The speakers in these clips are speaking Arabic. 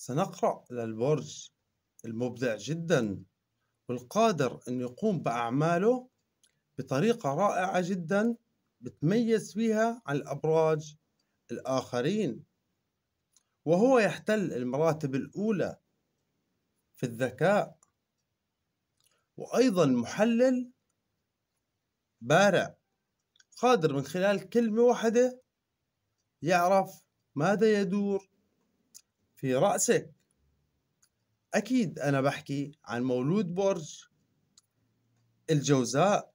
سنقرأ للبرج المبدع جدا والقادر أن يقوم بأعماله بطريقة رائعة جدا بتميز فيها عن الأبراج الآخرين وهو يحتل المراتب الأولى في الذكاء وأيضا محلل بارع قادر من خلال كلمة واحدة يعرف ماذا يدور في رأسك أكيد أنا بحكي عن مولود برج الجوزاء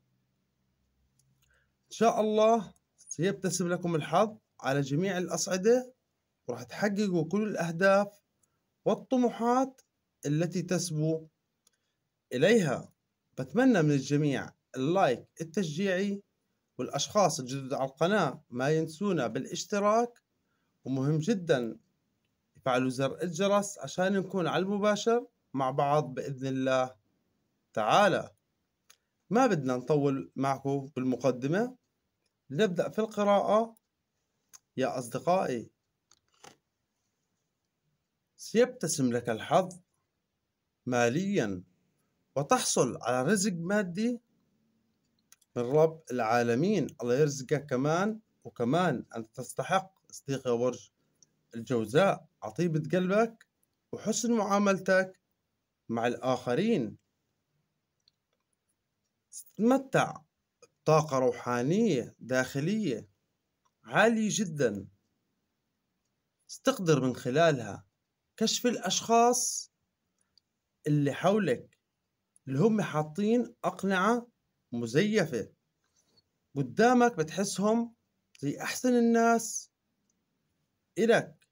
إن شاء الله سيبتسم لكم الحظ على جميع الأصعدة وراح تحققوا كل الأهداف والطموحات التي تسبو إليها بتمنى من الجميع اللايك التشجيعي والأشخاص الجدد على القناة ما ينسونا بالاشتراك ومهم جدا فعلوا زر الجرس عشان نكون على المباشر مع بعض بإذن الله تعالى ما بدنا نطول معكم بالمقدمة نبدأ في القراءة يا أصدقائي سيبتسم لك الحظ ماليا وتحصل على رزق مادي من رب العالمين الله يرزقك كمان وكمان أنت تستحق صديقي يا برج الجوزاء عطيبة قلبك وحسن معاملتك مع الآخرين تتمتع بطاقة روحانية داخلية عالية جدا تقدر من خلالها كشف الأشخاص اللي حولك اللي هم حاطين أقنعة مزيفة قدامك بتحسهم زي أحسن الناس إلك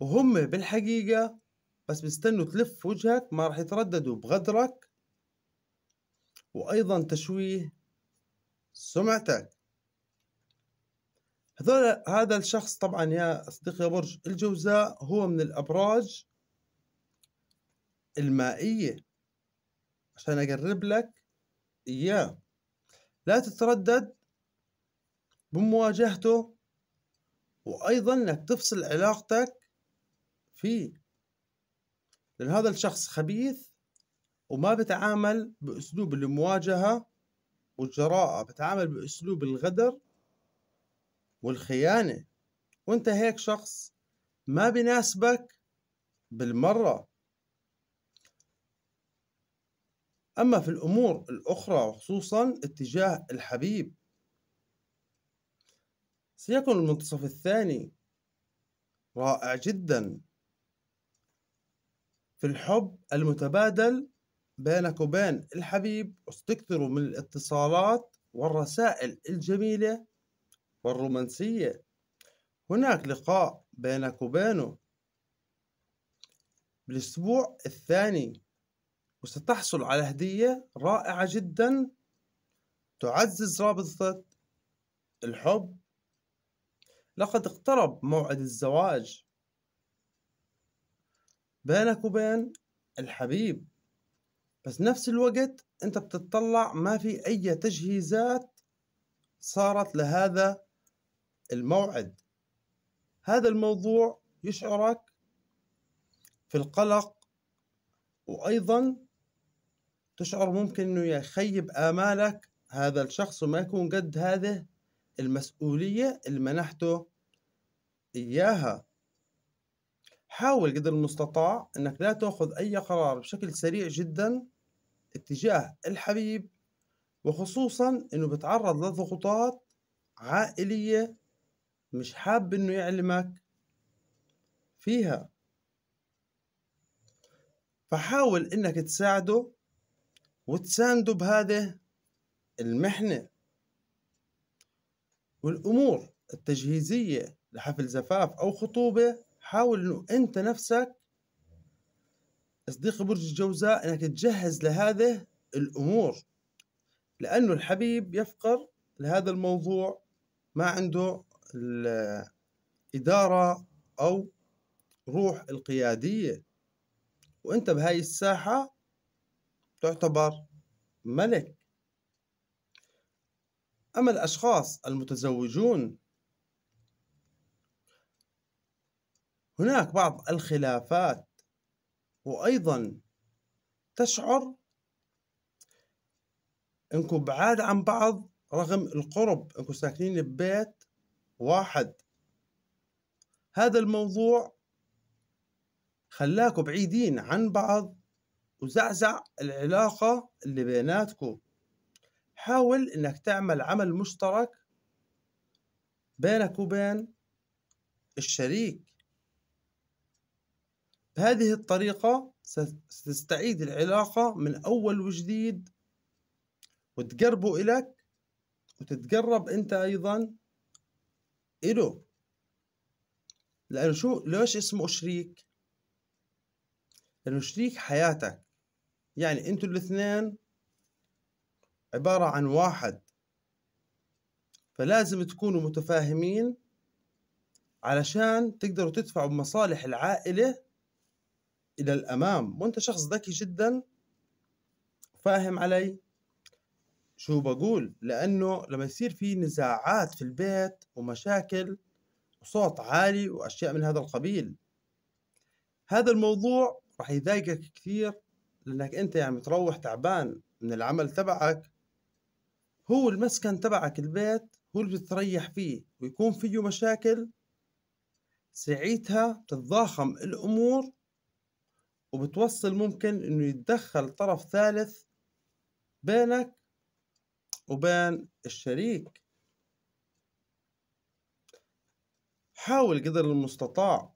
وهم بالحقيقة بس بيستنوا تلف وجهك ما راح يترددوا بغدرك وأيضا تشويه سمعتك هذول هذا الشخص طبعا يا أصدقائي برج الجوزاء هو من الأبراج المائية عشان أقرب لك إياه لا تتردد بمواجهته وأيضا أنك تفصل علاقتك في لأن هذا الشخص خبيث وما بتعامل بأسلوب المواجهة والجراءة بتعامل بأسلوب الغدر والخيانة وانت هيك شخص ما بناسبك بالمرة أما في الأمور الأخرى وخصوصا اتجاه الحبيب سيكون المنتصف الثاني رائع جدا في الحب المتبادل بينك وبين الحبيب استكثروا من الاتصالات والرسائل الجميلة والرومانسية هناك لقاء بينك وبينه بالأسبوع الثاني وستحصل على هدية رائعة جدا تعزز رابطة الحب لقد اقترب موعد الزواج بينك وبين الحبيب بس نفس الوقت انت بتطلع ما في اي تجهيزات صارت لهذا الموعد هذا الموضوع يشعرك في القلق وايضا تشعر ممكن انه يخيب امالك هذا الشخص وما يكون قد هذه المسؤوليه اللي منحته اياها حاول قدر المستطاع انك لا تاخذ اي قرار بشكل سريع جدا اتجاه الحبيب وخصوصا انه بتعرض لضغوطات عائلية مش حاب انه يعلمك فيها فحاول انك تساعده وتسانده بهذه المحنة والامور التجهيزية لحفل زفاف او خطوبة حاول انه انت نفسك صديقي برج الجوزاء انك تجهز لهذه الامور لانه الحبيب يفقر لهذا الموضوع ما عنده الاداره او روح القياديه وانت بهاي الساحه تعتبر ملك اما الاشخاص المتزوجون هناك بعض الخلافات وأيضا تشعر انكم بعاد عن بعض رغم القرب انكم ساكنين ببيت واحد هذا الموضوع خلاكم بعيدين عن بعض وزعزع العلاقة اللي بيناتكم حاول انك تعمل عمل مشترك بينك وبين الشريك بهذه الطريقة ستستعيد العلاقة من أول وجديد وتقربوا إلك وتتقرب أنت أيضا إله لأنه شو ليش اسمه شريك؟ لأنه شريك حياتك يعني أنتوا الاثنين عبارة عن واحد فلازم تكونوا متفاهمين علشان تقدروا تدفعوا مصالح العائلة الى الامام وانت شخص ذكي جدا فاهم علي شو بقول لانه لما يصير في نزاعات في البيت ومشاكل وصوت عالي واشياء من هذا القبيل هذا الموضوع راح يضايقك كثير لانك انت يعني تروح تعبان من العمل تبعك هو المسكن تبعك البيت هو اللي بتريح فيه ويكون فيه مشاكل ساعتها بتتضاخم الامور وبتوصل ممكن انه يتدخل طرف ثالث بينك وبين الشريك حاول قدر المستطاع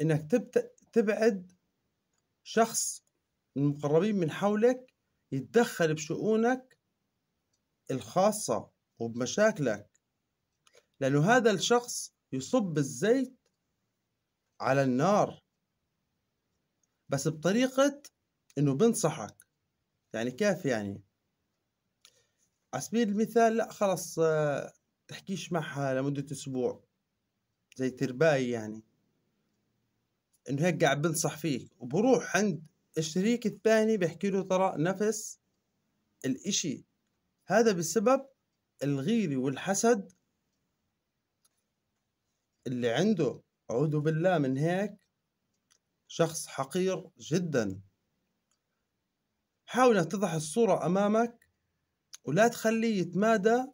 انك تبعد شخص من المقربين من حولك يتدخل بشؤونك الخاصة وبمشاكلك لأنه هذا الشخص يصب الزيت على النار بس بطريقة إنه بنصحك يعني كيف يعني على سبيل المثال لا خلص آه، تحكيش معها لمدة أسبوع زي ترباي يعني إنه هيك قاعد بنصح فيك وبروح عند الشريك الثاني بحكي له ترى نفس الإشي هذا بسبب الغيرة والحسد اللي عنده أعوذ بالله من هيك شخص حقير جدا حاول انك الصورة امامك ولا تخليه يتمادى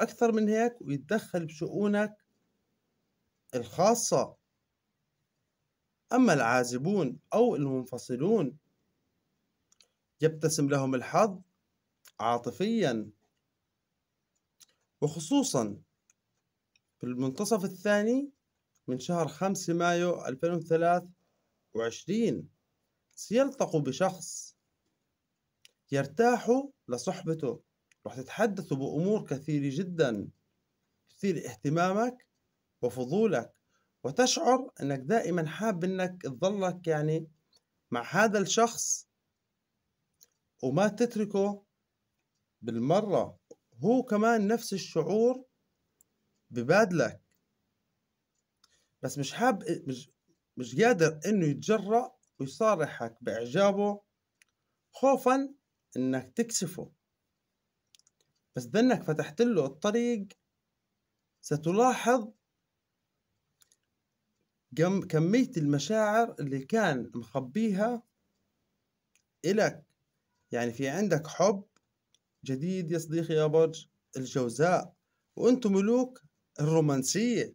اكثر من هيك ويتدخل بشؤونك الخاصة اما العازبون او المنفصلون يبتسم لهم الحظ عاطفيا وخصوصا في المنتصف الثاني من شهر 5 مايو 2003 وعشرين سيلتقوا بشخص يرتاحوا لصحبته رح تتحدثوا بأمور كثيرة جدا تثير اهتمامك وفضولك وتشعر أنك دائما حاب أنك تظلك يعني مع هذا الشخص وما تتركه بالمرة هو كمان نفس الشعور ببادلك بس مش حاب مش مش قادر إنه يتجرأ ويصارحك بإعجابه خوفا إنك تكسفه بس بانك فتحت له الطريق ستلاحظ كمية المشاعر اللي كان مخبيها إلك يعني في عندك حب جديد يا صديقي يا برج الجوزاء وأنتم ملوك الرومانسية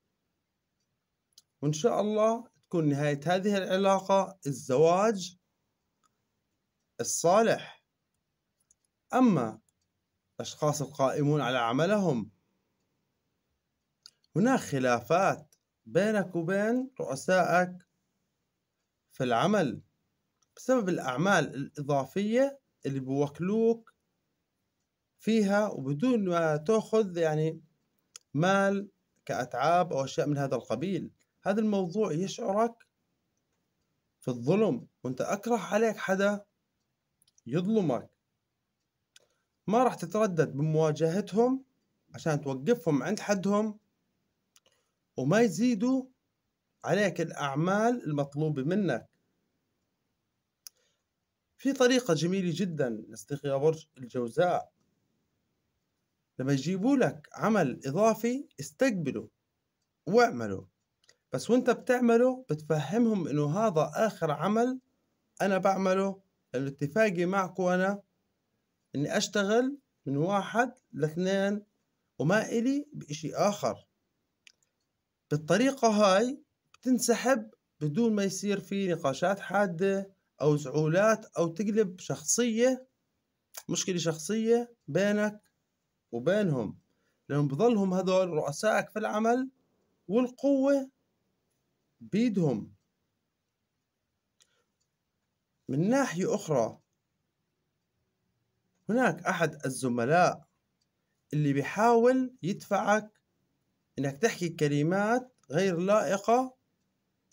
وإن شاء الله تكون نهاية هذه العلاقة الزواج الصالح أما الأشخاص القائمون على عملهم هناك خلافات بينك وبين رؤسائك في العمل بسبب الأعمال الإضافية اللي بوكلوك فيها وبدون ما تأخذ يعني مال كأتعاب أو أشياء من هذا القبيل هذا الموضوع يشعرك في الظلم وانت اكره عليك حدا يظلمك ما راح تتردد بمواجهتهم عشان توقفهم عند حدهم وما يزيدوا عليك الأعمال المطلوبة منك في طريقة جميلة جدا يا برج الجوزاء لما يجيبوا لك عمل إضافي استقبله واعمله بس وانت بتعمله بتفهمهم انه هذا اخر عمل انا بعمله لانه اتفاقي معكم انا اني اشتغل من واحد لاثنين وما الي بشيء اخر بالطريقة هاي بتنسحب بدون ما يصير في نقاشات حادة أو زعولات أو تقلب شخصية مشكلة شخصية بينك وبينهم لأنهم بضلهم هذول رؤسائك في العمل والقوة بيدهم من ناحية أخرى هناك أحد الزملاء اللي بيحاول يدفعك إنك تحكي كلمات غير لائقة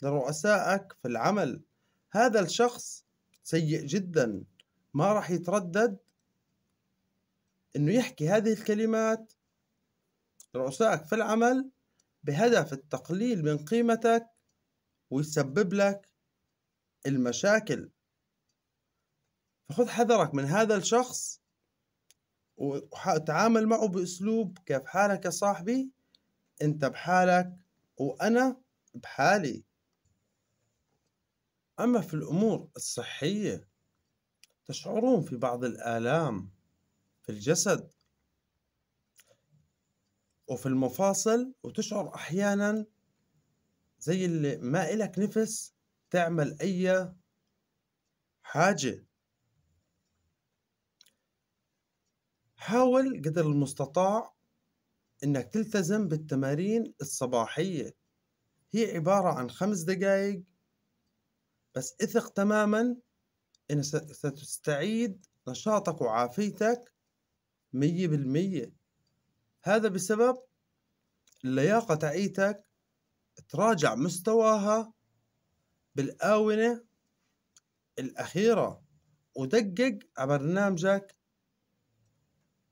لرؤسائك في العمل هذا الشخص سيء جدا ما راح يتردد إنه يحكي هذه الكلمات لرؤسائك في العمل بهدف التقليل من قيمتك ويسبب لك المشاكل فخذ حذرك من هذا الشخص وتعامل معه بأسلوب كيف حالك يا صاحبي أنت بحالك وأنا بحالي أما في الأمور الصحية تشعرون في بعض الآلام في الجسد وفي المفاصل وتشعر أحيانا زي اللي ما إلك نفس تعمل أي حاجة حاول قدر المستطاع إنك تلتزم بالتمارين الصباحية هي عبارة عن خمس دقائق بس اثق تماما إن ستستعيد نشاطك وعافيتك مية بالمية هذا بسبب اللياقة تعيتك تراجع مستواها بالآونة الأخيرة ودقق على برنامجك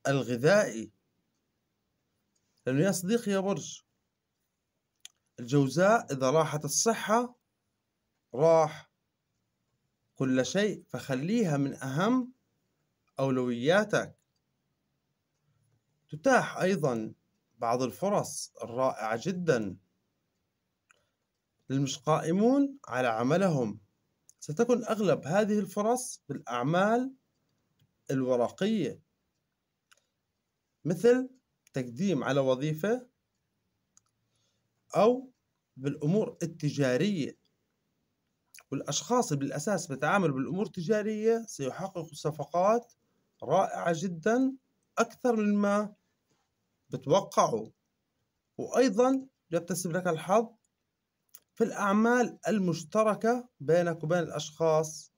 الغذائي لأنه يا صديقي يا برج الجوزاء إذا راحت الصحة راح كل شيء فخليها من أهم أولوياتك تتاح أيضا بعض الفرص الرائعة جدا للمش قائمون على عملهم ستكون أغلب هذه الفرص بالأعمال الورقية مثل تقديم على وظيفة أو بالأمور التجارية والأشخاص اللي بالأساس بتعامل بالأمور التجارية سيحققوا صفقات رائعة جدا أكثر مما بتوقعوا وأيضا يبتسم لك الحظ في الأعمال المشتركة بينك وبين الأشخاص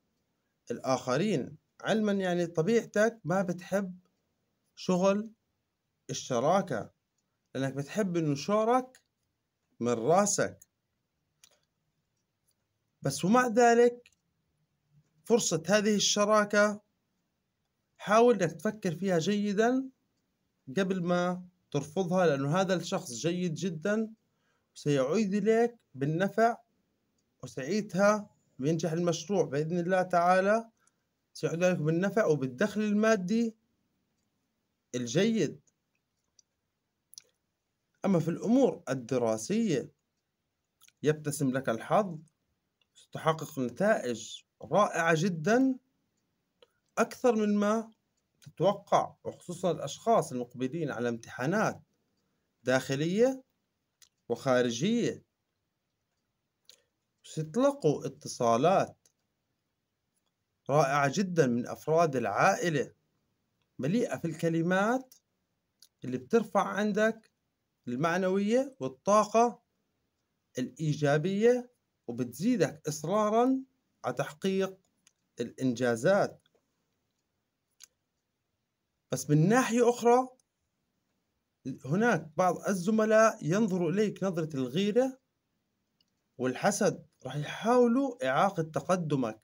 الآخرين علما يعني طبيعتك ما بتحب شغل الشراكة لأنك بتحب إنه شعرك من راسك بس ومع ذلك فرصة هذه الشراكة حاول إنك تفكر فيها جيدا قبل ما ترفضها لأنه هذا الشخص جيد جدا سيعود إليك بالنفع وسعيدها بينجح المشروع بإذن الله تعالى سيعود لك بالنفع وبالدخل المادي الجيد أما في الأمور الدراسية يبتسم لك الحظ ستحقق نتائج رائعة جدا أكثر مما تتوقع وخصوصا الأشخاص المقبلين على امتحانات داخلية وخارجية استطلقوا اتصالات رائعة جدا من أفراد العائلة مليئة في الكلمات اللي بترفع عندك المعنوية والطاقة الإيجابية وبتزيدك إصرارا على تحقيق الإنجازات بس من ناحية أخرى هناك بعض الزملاء ينظروا إليك نظرة الغيرة والحسد راح يحاولوا إعاقة تقدمك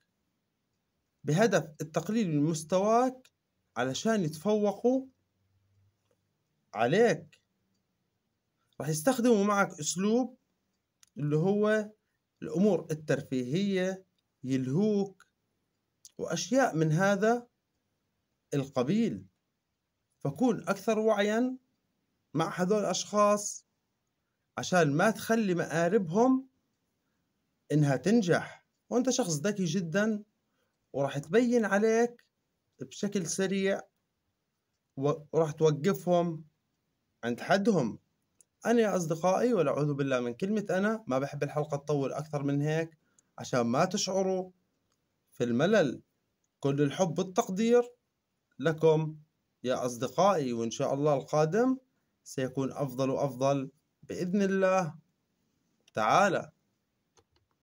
بهدف التقليل من مستواك علشان يتفوقوا عليك راح يستخدموا معك أسلوب اللي هو الأمور الترفيهية يلهوك وأشياء من هذا القبيل فكون أكثر وعيا مع هذول الأشخاص عشان ما تخلي مقاربهم إنها تنجح وأنت شخص ذكي جدا وراح تبين عليك بشكل سريع وراح توقفهم عند حدهم أنا يا أصدقائي ولا أعوذ بالله من كلمة أنا ما بحب الحلقة تطول أكثر من هيك عشان ما تشعروا في الملل كل الحب والتقدير لكم يا أصدقائي وإن شاء الله القادم سيكون أفضل وأفضل بإذن الله تعالى